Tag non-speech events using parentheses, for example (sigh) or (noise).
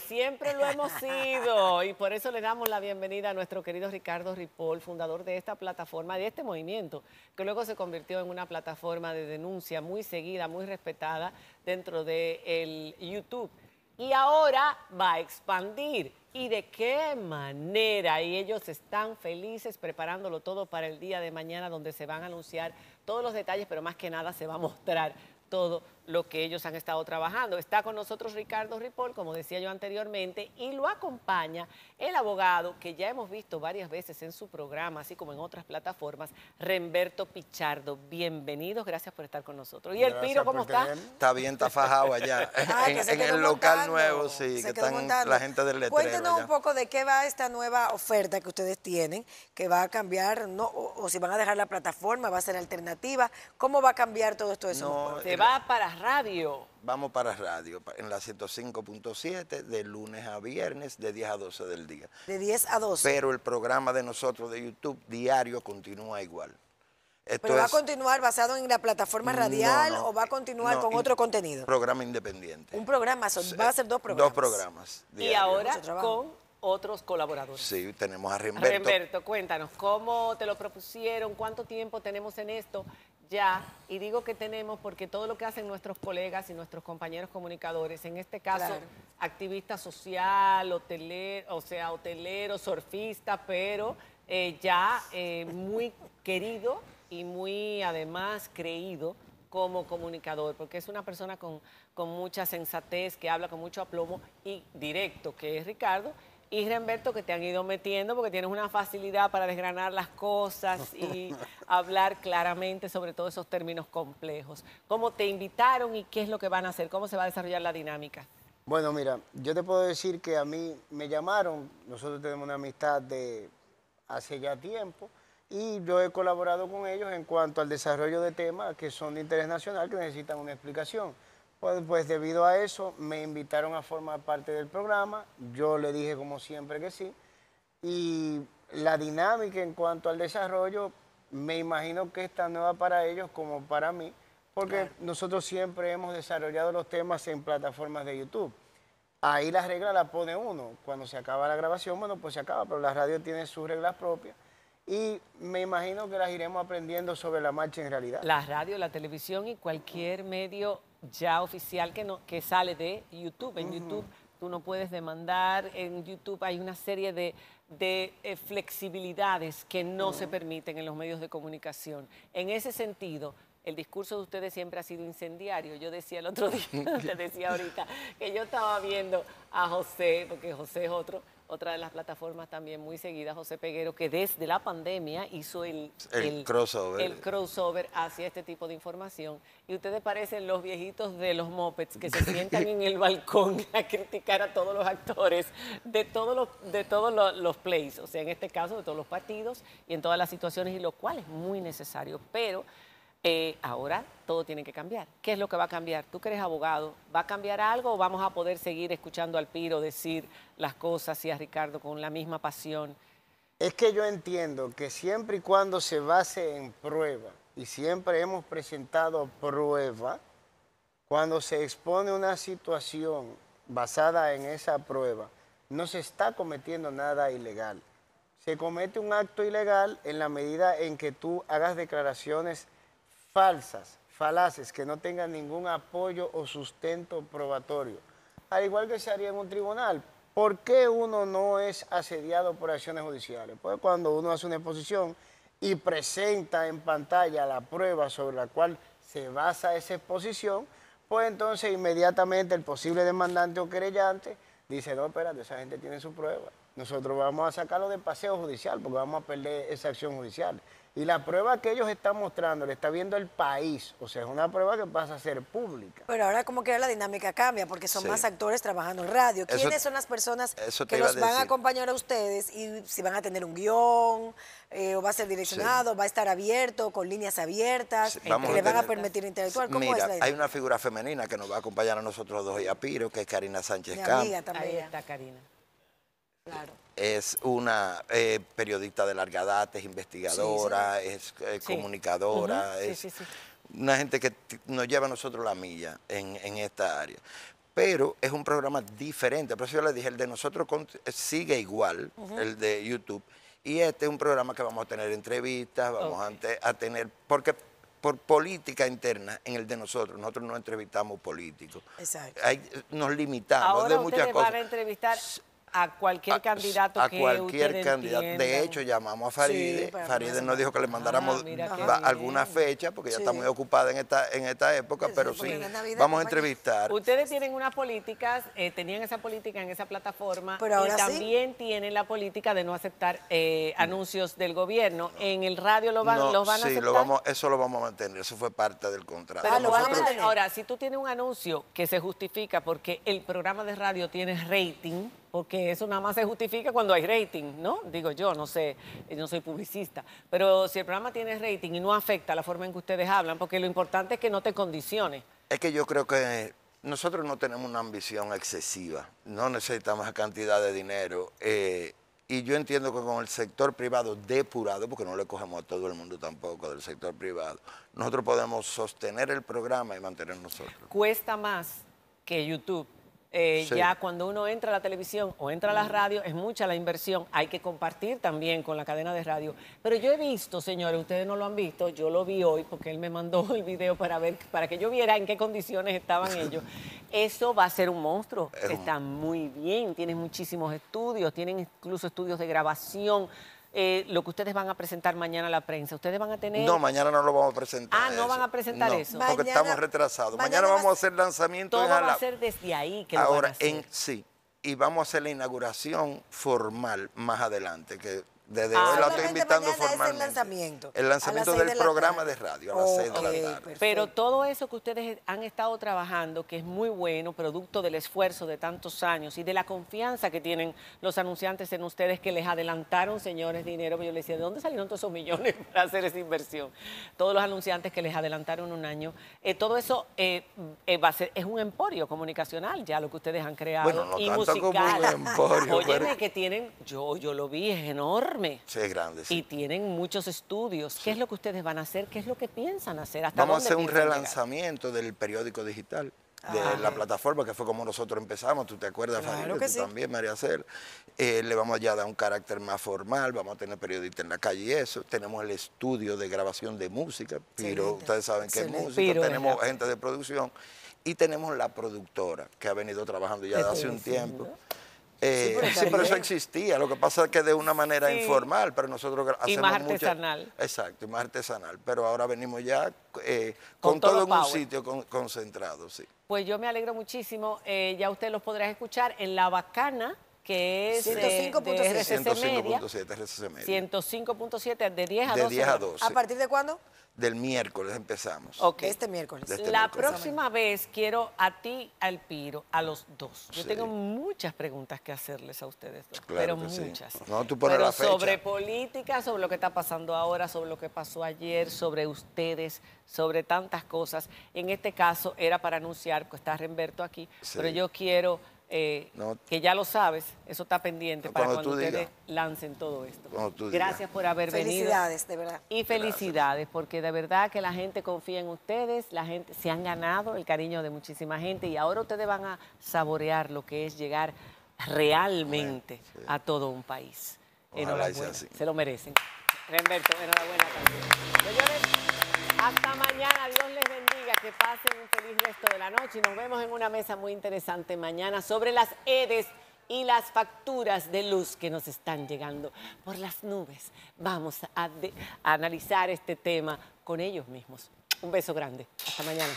siempre lo hemos sido. Y por eso le damos la bienvenida a nuestro querido Ricardo Ripoll, fundador de esta plataforma, de este movimiento, que luego se convirtió en una plataforma de denuncia muy seguida, muy respetada dentro de YouTube. Y ahora va a expandir. ¿Y de qué manera? Y ellos están felices preparándolo todo para el día de mañana, donde se van a anunciar todos los detalles, pero más que nada se va a mostrar todo lo que ellos han estado trabajando. Está con nosotros Ricardo Ripoll, como decía yo anteriormente, y lo acompaña el abogado que ya hemos visto varias veces en su programa, así como en otras plataformas, Remberto Pichardo. Bienvenidos, gracias por estar con nosotros. ¿Y el Piro cómo está? Está bien, está fajado allá, (laughs) ah, en, el local nuevo, sí, que están la gente del letrero. Cuéntenos un poco de qué va esta nueva oferta que ustedes tienen, que va a cambiar, no, o, si van a dejar la plataforma, va a ser alternativa, ¿cómo va a cambiar todo esto? Eso? se va para radio. Vamos para radio, en la 105.7, de lunes a viernes, de 10 a 12 del día. De 10 a 12. Pero el programa de nosotros de YouTube diario continúa igual. ¿Pero va a continuar basado en la plataforma radial o va a continuar con otro contenido? programa independiente. Un programa, va a ser dos programas. Dos programas. Y ahora con otros colaboradores. Sí, tenemos a Remberto. Remberto, cuéntanos, ¿cómo te lo propusieron? ¿Cuánto tiempo tenemos en esto? ya, y digo que tenemos porque todo lo que hacen nuestros colegas y nuestros compañeros comunicadores, en este caso activista social, hotelero, o sea, hotelero, surfista, pero eh, ya eh, muy querido y muy además creído como comunicador, porque es una persona con mucha sensatez, que habla con mucho aplomo y directo, que es Ricardo, y Renberto que te han ido metiendo porque tienes una facilidad para desgranar las cosas y (laughs) hablar claramente sobre todos esos términos complejos. ¿Cómo te invitaron y qué es lo que van a hacer? ¿Cómo se va a desarrollar la dinámica? Bueno, mira, yo te puedo decir que a mí me llamaron, nosotros tenemos una amistad de hace ya tiempo y yo he colaborado con ellos en cuanto al desarrollo de temas que son de interés nacional que necesitan una explicación. Pues, pues, debido a eso me invitaron a formar parte del programa, yo le dije como siempre que sí, y la dinámica en cuanto al desarrollo me imagino que es tan nueva para ellos como para mí, porque nosotros siempre hemos desarrollado los temas en plataformas de YouTube. Ahí las reglas las pone uno. Cuando se acaba la grabación, bueno, pues se acaba, pero la radio tiene sus reglas propias. Y me imagino que las iremos aprendiendo sobre la marcha en realidad. La radio, la televisión y cualquier medio ya oficial que, no, que sale de YouTube. En YouTube tú no puedes demandar, en YouTube hay una serie de, eh, flexibilidades que no se permiten en los medios de comunicación. En ese sentido, el discurso de ustedes siempre ha sido incendiario. Yo decía el otro (laughs) día, te decía ahorita, que yo estaba viendo a José, porque José es otro, otra de las plataformas también muy seguida, José Peguero, que desde la pandemia hizo el, crossover. hacia este tipo de información. Y ustedes parecen los viejitos de los mopeds que se sientan en el balcón (laughs) a criticar a todos los actores de todos los, de todos los plays, o sea, en este caso de todos los partidos y en todas las situaciones, y lo cual es muy necesario. Pero eh, ahora todo tiene que cambiar. ¿Qué es lo que va a cambiar? Tú que eres abogado, ¿va a cambiar algo o vamos a poder seguir escuchando al Piro decir las cosas y a Ricardo con la misma pasión? Es que yo entiendo que siempre y cuando se base en prueba, y siempre hemos presentado prueba, cuando se expone una situación basada en esa prueba, no se está cometiendo nada ilegal. Se comete un acto ilegal en la medida en que tú hagas declaraciones falsas, falaces, que no tengan ningún apoyo o sustento probatorio. Al igual que se haría en un tribunal. ¿Por qué uno no es asediado por acciones judiciales? Pues cuando uno hace una exposición y presenta en pantalla la prueba sobre la cual se basa esa exposición, pues entonces inmediatamente el posible demandante o querellante dice, no, espérate, esa gente tiene su prueba. Nosotros vamos a sacarlo de paseo judicial porque vamos a perder esa acción judicial. Y la prueba que ellos están mostrando, le está viendo el país, o sea, es una prueba que pasa a ser pública. Pero ahora como que la dinámica cambia, porque son más actores trabajando en radio. ¿Quiénes son las personas que los van a acompañar a ustedes? Y si van a tener un guión, eh, o va a ser direccionado, va a estar abierto, con líneas abiertas, que le van a permitir interactuar. Mira, hay una figura femenina que nos va a acompañar a nosotros dos y a Piro, que es Karina Sánchez Mi Ahí está Karina. Claro es una eh, periodista de larga data, es investigadora, es eh, comunicadora, es una gente que nos lleva a nosotros la milla en, esta área pero es un programa diferente. Por eso yo le dije, el de nosotros sigue igual, el de YouTube, y este es un programa que vamos a tener entrevistas, vamos a, tener, porque por política interna en el de nosotros, nosotros no entrevistamos políticos. Exacto. nos limitamos de muchas cosas. a entrevistar a cualquier candidato a cualquier candidato. De hecho, llamamos a Faride. Faride nos dijo que le ah, mandáramos alguna fecha porque ya está muy ocupada en esta en esta época, pero sí, vamos a entrevistar. Ustedes tienen unas políticas, eh, tenían esa política en esa plataforma y también tienen la política de no aceptar eh, anuncios del gobierno. En el radio lo van, los van a aceptar. Lo vamos, eso lo vamos a mantener, eso fue parte del contrato. Ahora, si tú tienes un anuncio que se justifica porque el programa de radio tiene rating, porque eso nada más se justifica cuando hay rating, ¿no? Digo yo, no sé, yo eh, no soy publicista, pero si el programa tiene rating y no afecta la forma en que ustedes hablan, porque lo importante es que no te condicione. Es que yo creo que nosotros no tenemos una ambición excesiva, no necesitamos cantidad de dinero. Eh, y yo entiendo que con el sector privado depurado, porque no le cogemos a todo el mundo tampoco del sector privado, nosotros podemos sostener el programa y mantener nosotros. Cuesta más que YouTube eh, ya cuando uno entra a la televisión o entra a la mm. radio, es mucha la inversión. Hay que compartir también con la cadena de radio. Pero yo he visto, señores, ustedes no lo han visto, yo lo vi hoy porque él me mandó (laughs) el video para ver, para que yo viera en qué condiciones estaban (laughs) ellos. Eso va a ser un monstruo. Está muy bien, tienen muchísimos estudios, tienen incluso estudios de grabación. Eh, lo que ustedes van a presentar mañana a la prensa. Ustedes van a tener... No, mañana no lo vamos a presentar. Ah, no van a presentar no, eso. Porque estamos retrasados. Mañana, vamos a hacer lanzamiento todo va a ser desde ahí que Ahora, a En, sí, y vamos a hacer la inauguración formal más adelante, que desde ah, hoy la estoy invitando formalmente. el lanzamiento. del programa de radio la tarde. Pero todo eso que ustedes han estado trabajando, que es muy bueno, producto del esfuerzo de tantos años y de la confianza que tienen los anunciantes en ustedes que les adelantaron, señores, dinero. Yo les decía, ¿de dónde salieron todos esos millones (laughs) para hacer esa inversión? Todos los anunciantes que les adelantaron un año. Eh, todo eso eh, eh, va a ser, es un emporio comunicacional ya lo que ustedes han creado. y musical. como emporio. (laughs) que tienen, yo, yo lo vi, es enorme Sí, es grande. Y tienen muchos estudios. ¿Qué es lo que ustedes van a hacer? ¿Qué es lo que piensan hacer? Vamos a hacer un relanzamiento del periódico digital de ah. la plataforma, que fue como nosotros empezamos, tú te acuerdas, claro también, María Cel. Eh, le vamos ya a dar un carácter más formal, vamos a tener periodistas en la calle y eso. Tenemos el estudio de grabación de música, pero ustedes saben que es música, tenemos gente de producción y tenemos la productora, que ha venido trabajando ya hace un tiempo. Eh, pero, (laughs) eso existía. Lo que pasa es que de una manera informal, pero nosotros hacemos más artesanal. exacto, más artesanal. Pero ahora venimos ya eh, con, todo, en un sitio concentrado, sí. Pues yo me alegro muchísimo. Eh, ya ustedes los podrán escuchar en La Bacana que es 105.7 eh, 105.7 de 10 a 12. De 10 a 12. ¿A partir de cuándo? Del miércoles empezamos. Okay. Este miércoles. Este la próxima vez quiero a ti, al Piro, a los dos. Yo tengo muchas preguntas que hacerles a ustedes dos, pero muchas. No, tú pones pero la fecha. sobre política, sobre lo que está pasando ahora, sobre lo que pasó ayer, sobre ustedes, sobre tantas cosas. En este caso era para anunciar porque está Renberto aquí, pero yo quiero eh, que ya lo sabes, eso está pendiente para cuando, ustedes lancen todo esto. Gracias por haber venido. Felicidades, de verdad. Y felicidades, porque de verdad que la gente confía en ustedes, la gente se han ganado el cariño de muchísima gente y ahora ustedes van a saborear lo que es llegar realmente a todo un país. enhorabuena, se lo merecen. Renberto, enhorabuena también. Señores, hasta mañana, Dios les que pasen un feliz resto de la noche y nos vemos en una mesa muy interesante mañana sobre las EDES y las facturas de luz que nos están llegando por las nubes. Vamos a, analizar este tema con ellos mismos. Un beso grande. Hasta mañana.